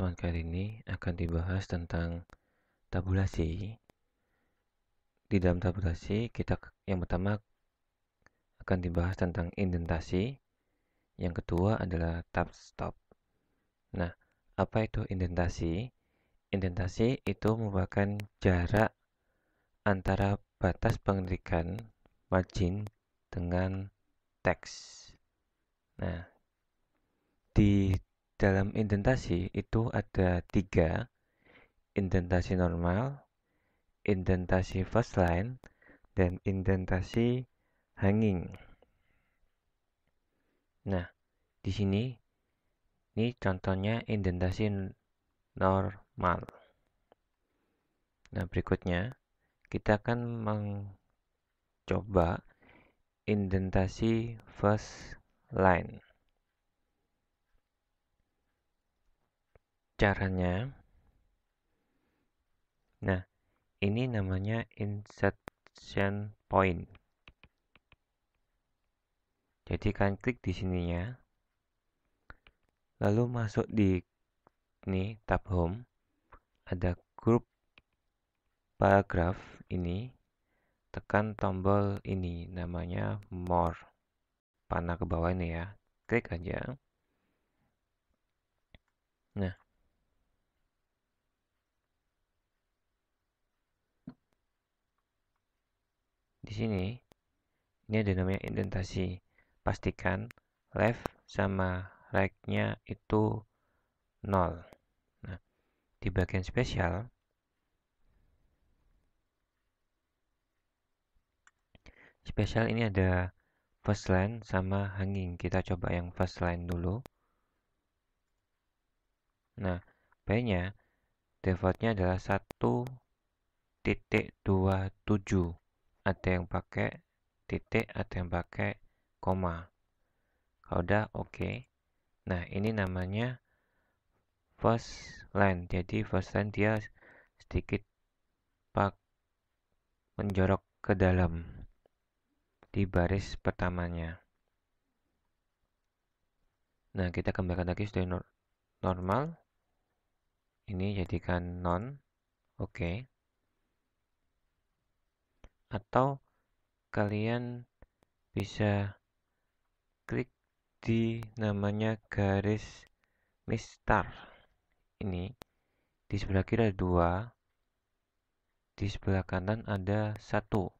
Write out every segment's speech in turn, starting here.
teman kali ini akan dibahas tentang tabulasi. Di dalam tabulasi, kita yang pertama akan dibahas tentang indentasi. Yang kedua adalah tab stop. Nah, apa itu indentasi? Indentasi itu merupakan jarak antara batas pengetikan margin dengan teks. Nah, di dalam indentasi itu ada tiga, indentasi normal, indentasi first line, dan indentasi hanging. Nah, di sini ini contohnya indentasi normal. Nah, berikutnya kita akan mencoba indentasi first line. caranya. Nah, ini namanya insertion point. Jadi kan klik di sininya. Lalu masuk di ini tab home. Ada grup paragraf ini. Tekan tombol ini namanya more. Panah ke bawah ini ya. Klik aja. Nah, Di sini, ini ada namanya indentasi. Pastikan left sama right-nya itu nol Nah, di bagian spesial, spesial ini ada first line sama hanging. Kita coba yang first line dulu. Nah, nya defaultnya adalah 1.27 ada yang pakai titik, ada yang pakai koma. Kalau udah oke. Okay. Nah, ini namanya first line. Jadi first line dia sedikit pak menjorok ke dalam di baris pertamanya. Nah, kita kembangkan lagi sudah normal. Ini jadikan non. Oke. Okay atau kalian bisa klik di namanya garis mistar ini di sebelah kiri ada dua di sebelah kanan ada satu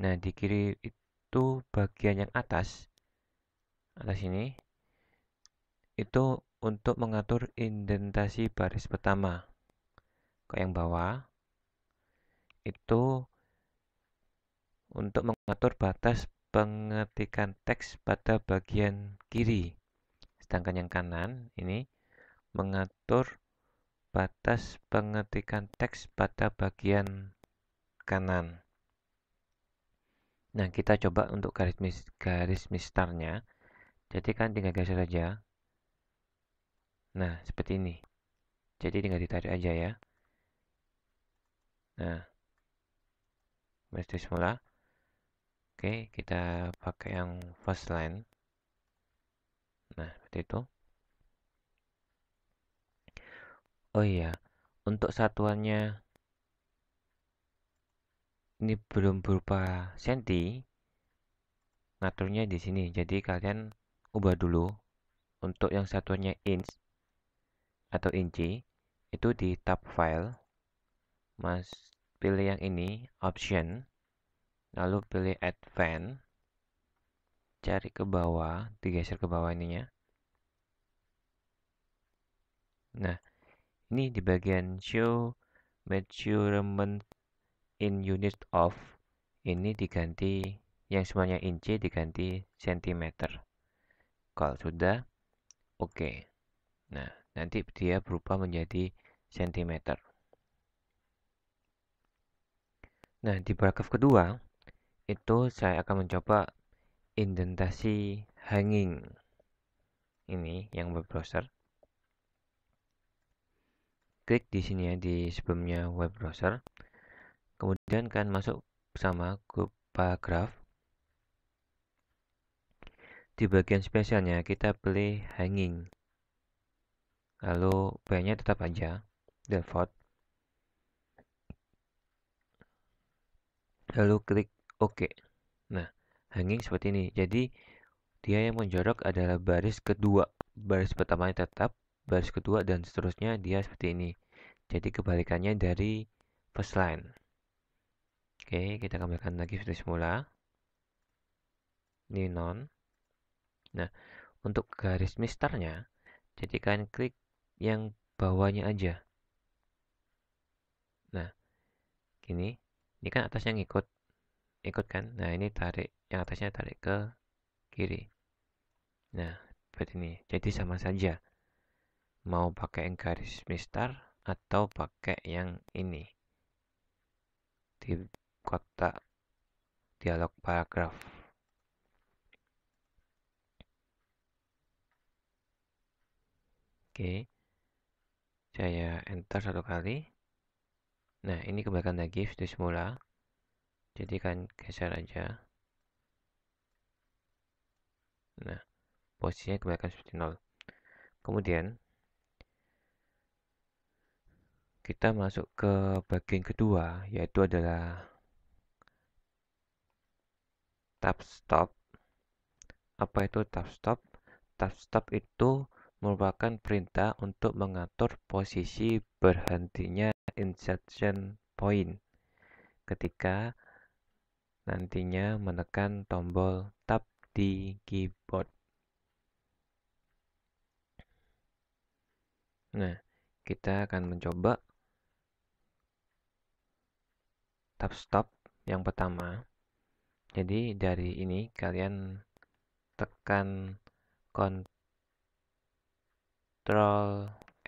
nah di kiri itu bagian yang atas atas ini itu untuk mengatur indentasi baris pertama ke yang bawah itu untuk mengatur batas pengetikan teks pada bagian kiri. Sedangkan yang kanan ini mengatur batas pengetikan teks pada bagian kanan. Nah, kita coba untuk garis mis garis mistarnya. Jadi kan tinggal geser saja. Nah, seperti ini. Jadi tinggal ditarik aja ya. Nah. Mesti semula. Oke, kita pakai yang first line. Nah, seperti itu. Oh iya, untuk satuannya ini belum berupa senti. Ngaturnya di sini. Jadi kalian ubah dulu untuk yang satuannya inch atau inci itu di tab file. Mas pilih yang ini option lalu pilih advance cari ke bawah digeser ke bawah ininya nah ini di bagian show measurement in unit of ini diganti yang semuanya inci diganti sentimeter kalau sudah oke okay. nah nanti dia berubah menjadi sentimeter nah di paragraf kedua itu saya akan mencoba indentasi hanging ini yang web browser klik di sini ya di sebelumnya web browser kemudian kan masuk sama grup paragraf di bagian spesialnya kita pilih hanging lalu banyak tetap aja default lalu klik Oke. Nah, hanging seperti ini. Jadi dia yang menjorok adalah baris kedua. Baris pertamanya tetap, baris kedua dan seterusnya dia seperti ini. Jadi kebalikannya dari first line. Oke, kita kembalikan lagi seperti semula. Ini non. Nah, untuk garis misternya, jadikan klik yang bawahnya aja. Nah, gini. Ini kan atasnya ngikut ikut kan nah ini tarik yang atasnya tarik ke kiri nah seperti ini jadi sama saja mau pakai yang garis mistar atau pakai yang ini di kotak dialog paragraf Oke, saya enter satu kali. Nah, ini kembalikan lagi, sudah semula jadi kan geser aja nah posisinya kembalikan seperti nol kemudian kita masuk ke bagian kedua yaitu adalah tab stop apa itu tab stop tab stop itu merupakan perintah untuk mengatur posisi berhentinya insertion point ketika nantinya menekan tombol Tab di keyboard. Nah, kita akan mencoba tab stop yang pertama. Jadi dari ini kalian tekan Control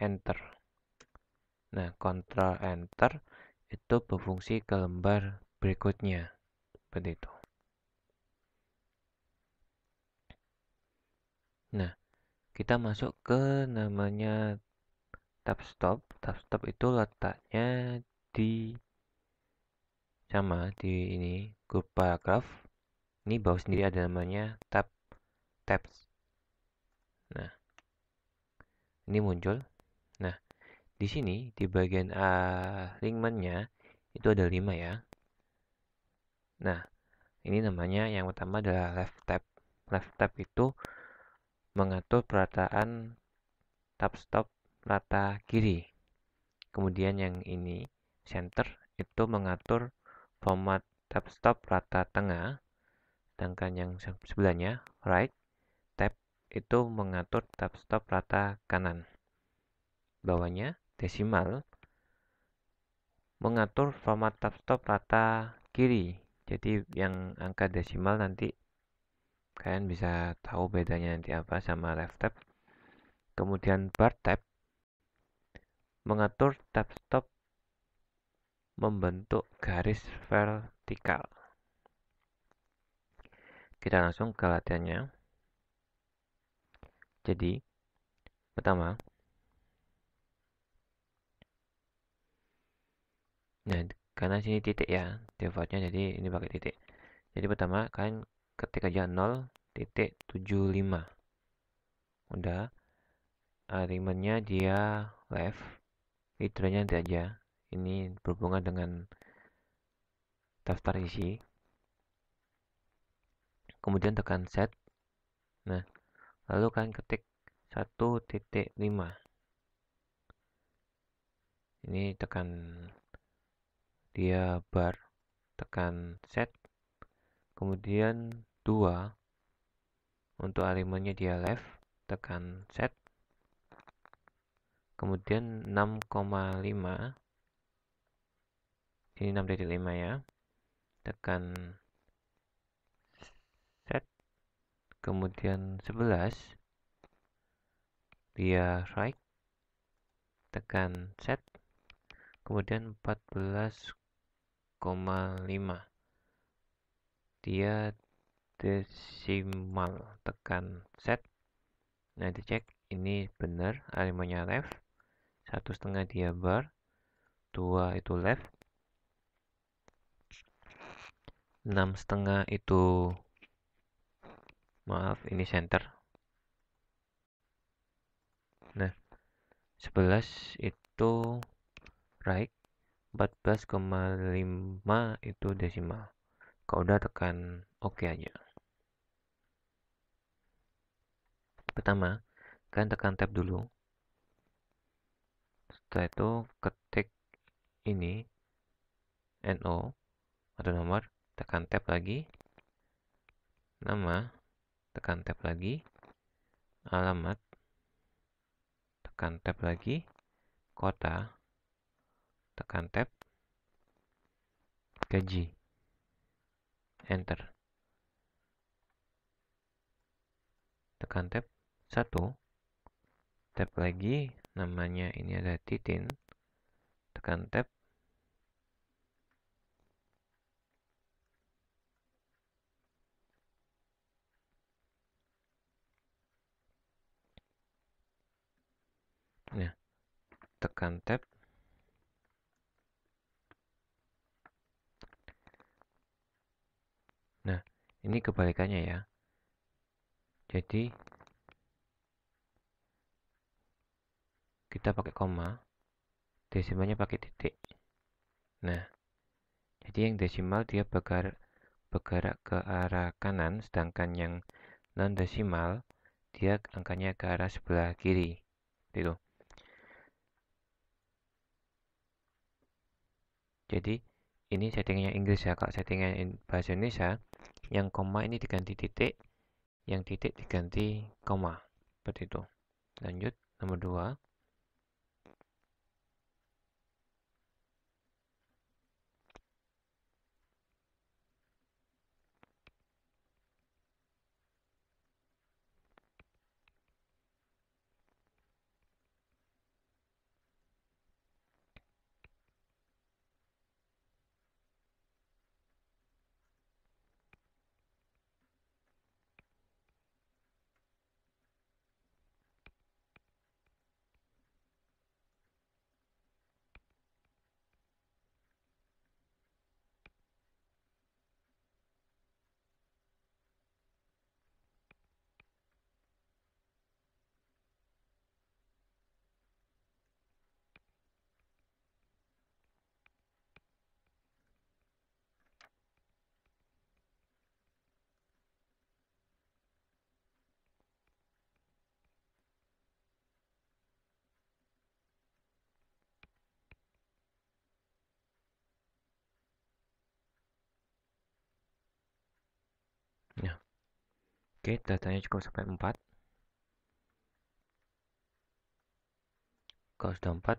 Enter. Nah, Control Enter itu berfungsi ke lembar berikutnya seperti itu. Nah, kita masuk ke namanya tab stop. Tab stop itu letaknya di sama di ini grup paragraph. Ini bawah sendiri ada namanya tab tabs. Nah, ini muncul. Nah, di sini di bagian alignmentnya itu ada lima ya. Nah, ini namanya yang pertama adalah left tab. Left tab itu mengatur perataan tab stop rata kiri. Kemudian yang ini center itu mengatur format tab stop rata tengah. Sedangkan yang sebelahnya right tab itu mengatur tab stop rata kanan. Bawahnya desimal mengatur format tab stop rata kiri jadi yang angka desimal nanti kalian bisa tahu bedanya nanti apa sama left tab kemudian bar tab mengatur tab stop membentuk garis vertikal kita langsung ke latihannya jadi pertama nah karena sini titik ya defaultnya jadi ini pakai titik jadi pertama kalian ketik aja 0.75 udah argumentnya dia left literalnya nanti aja ini berhubungan dengan daftar isi kemudian tekan set nah lalu kalian ketik 1.5 ini tekan dia bar tekan set kemudian 2 untuk alignmentnya dia left tekan set kemudian 6,5 ini 6.5 ya tekan set kemudian 11 dia right tekan set kemudian 14 dia desimal tekan set nah dicek ini benar arimanya left satu setengah dia bar dua itu left enam setengah itu maaf ini center nah 11 itu right 14,5 itu desimal kalau udah tekan OK aja pertama kalian tekan tab dulu setelah itu ketik ini NO atau nomor tekan tab lagi nama tekan tab lagi alamat tekan tab lagi kota tekan tab, gaji, enter. Tekan tab 1, tab lagi, namanya ini ada titin, tekan tab, ya. tekan tab ini kebalikannya ya jadi kita pakai koma desimalnya pakai titik nah jadi yang desimal dia bergerak bergerak ke arah kanan sedangkan yang non desimal dia angkanya ke arah sebelah kiri itu jadi ini settingnya Inggris ya kalau settingnya bahasa Indonesia yang koma ini diganti titik yang titik diganti koma seperti itu lanjut nomor 2 Oke, datanya cukup sampai 4. Kalau sudah 4,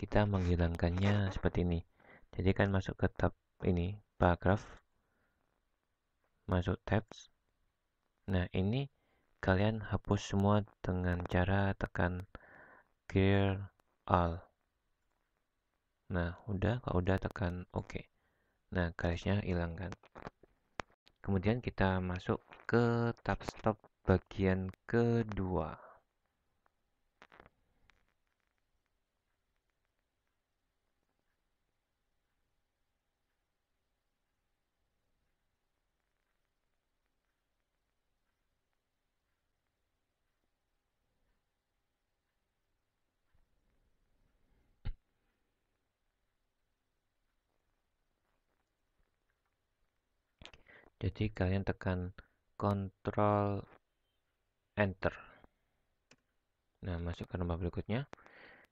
kita menghilangkannya seperti ini. Jadi kan masuk ke tab ini, paragraph, masuk tabs. Nah, ini kalian hapus semua dengan cara tekan clear all. Nah, udah, kalau udah tekan OK. Nah, garisnya hilangkan. Kemudian kita masuk ke tab stop bagian kedua. Jadi kalian tekan Control Enter. Nah, masuk ke nomor berikutnya.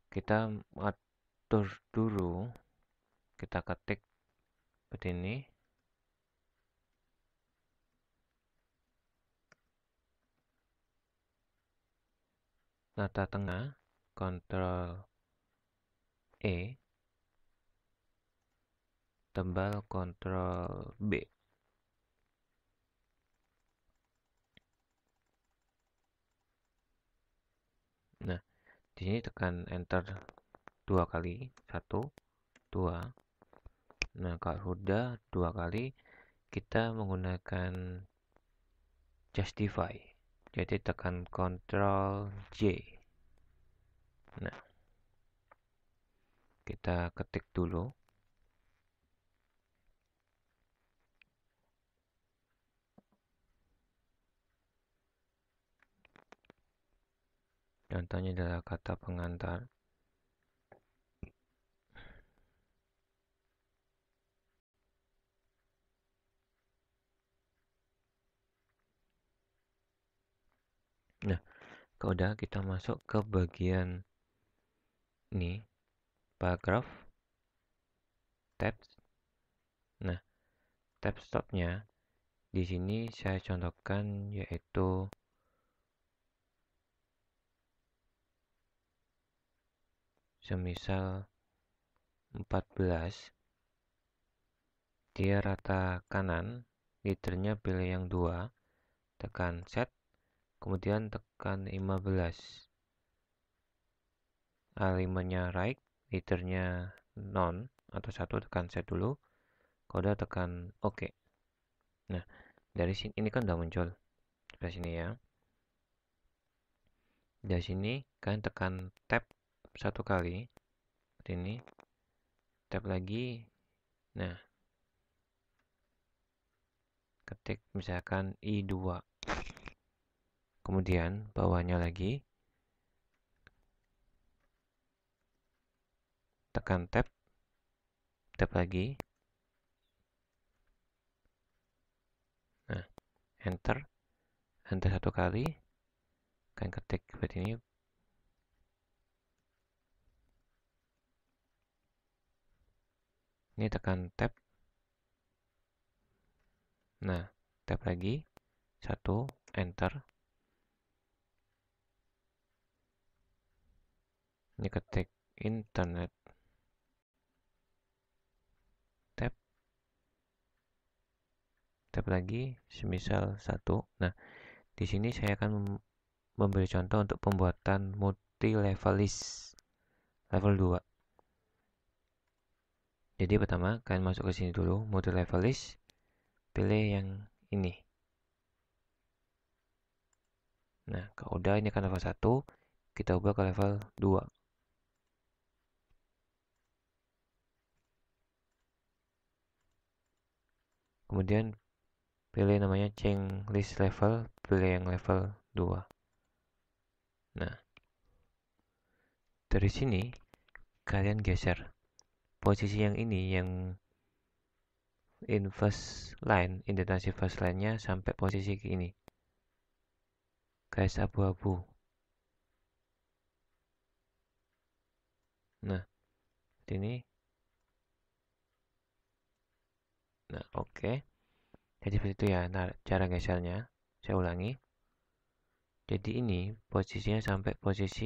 Kita atur dulu. Kita ketik seperti ini. Nada tengah, Control E. Tebal Control B. di sini tekan enter dua kali satu dua nah kalau sudah dua kali kita menggunakan justify jadi tekan Ctrl J nah kita ketik dulu Contohnya adalah kata pengantar. Nah, kalau udah kita masuk ke bagian ini, paragraf, tabs. Nah, tab stopnya di sini saya contohkan yaitu semisal 14 dia rata kanan liternya pilih yang dua tekan set kemudian tekan 15 alimennya right liternya non atau satu tekan set dulu kode tekan ok nah dari sini ini kan udah muncul dari sini ya dari sini kalian tekan tab satu kali seperti ini tap lagi nah ketik misalkan i2 kemudian bawahnya lagi tekan tap, tap lagi nah enter enter satu kali akan ketik seperti ini ini tekan tab nah tab lagi satu enter ini ketik internet tab tab lagi semisal satu nah di sini saya akan memberi contoh untuk pembuatan multi level list level 2 jadi pertama kalian masuk ke sini dulu, mode level list, pilih yang ini. Nah, kalau udah ini kan level 1, kita ubah ke level 2. Kemudian pilih namanya change list level, pilih yang level 2. Nah, dari sini kalian geser posisi yang ini yang inverse line indentasi first line nya sampai posisi ini guys abu-abu nah ini nah oke okay. jadi seperti itu ya nah, cara gesernya saya ulangi jadi ini posisinya sampai posisi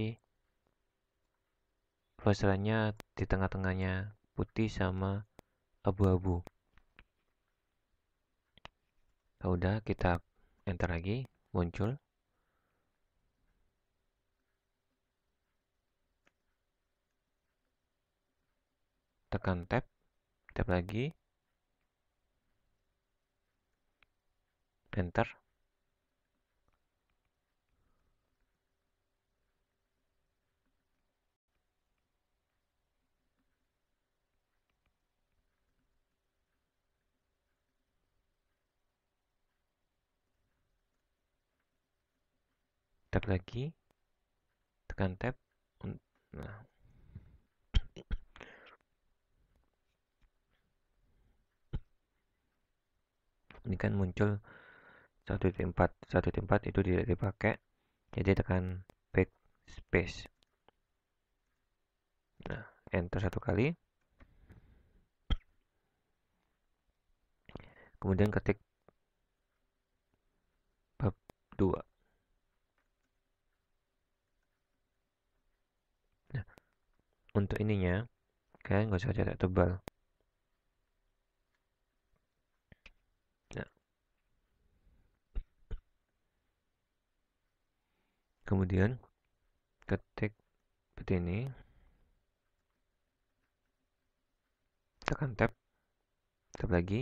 first line nya di tengah-tengahnya putih sama abu-abu. Nah, udah kita enter lagi, muncul. Tekan tab, tab lagi. Enter. tab lagi tekan tab nah ini kan muncul 1.4 1.4 itu tidak dipakai jadi tekan back space nah enter satu kali kemudian ketik bab 2 untuk ininya oke okay, nggak usah cetak tebal ya. kemudian ketik seperti ini tekan tab tab lagi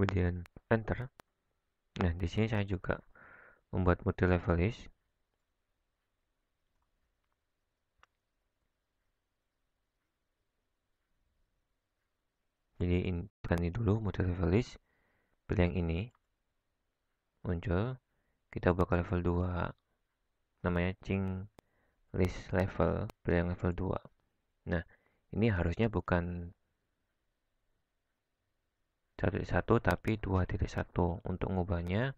kemudian enter nah di sini saya juga membuat multi level list jadi ini ganti dulu multi level list pilih yang ini muncul kita buka level 2 namanya ching list level pilih yang level 2 nah ini harusnya bukan satu tapi 2.1 untuk ngubahnya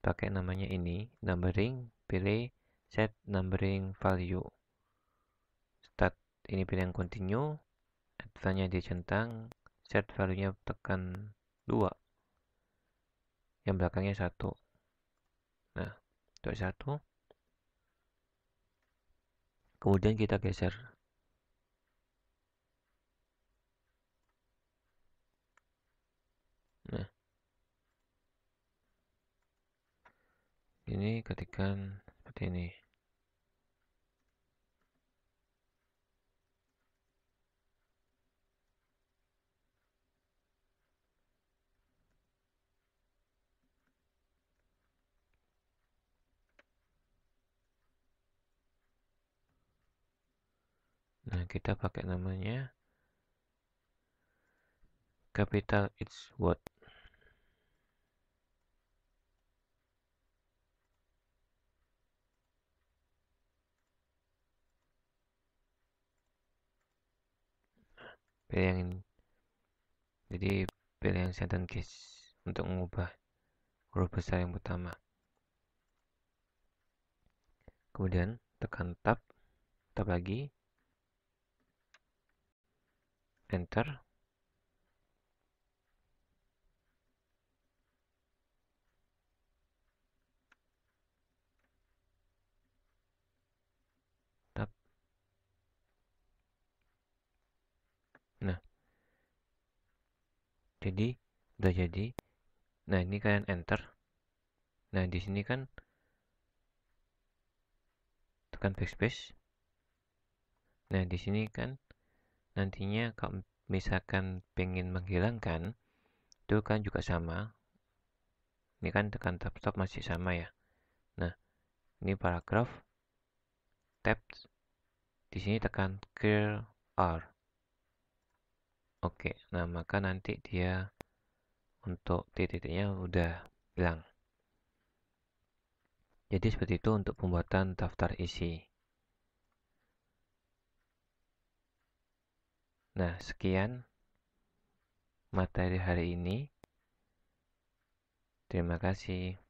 pakai namanya ini numbering pilih set numbering value start ini pilih yang continue advance-nya dicentang set value-nya tekan 2 yang belakangnya 1 nah untuk 1 kemudian kita geser ini ketikan seperti ini Nah, kita pakai namanya capital it's what pilih yang ini jadi pilih yang sentence case untuk mengubah huruf besar yang pertama kemudian tekan tab tab lagi enter jadi udah jadi nah ini kalian enter nah di sini kan tekan backspace nah di sini kan nantinya kalau misalkan pengen menghilangkan itu kan juga sama ini kan tekan tab stop masih sama ya nah ini paragraf tab di sini tekan clear R Oke, nah maka nanti dia untuk titik titiknya udah hilang. Jadi seperti itu untuk pembuatan daftar isi. Nah, sekian materi hari ini. Terima kasih.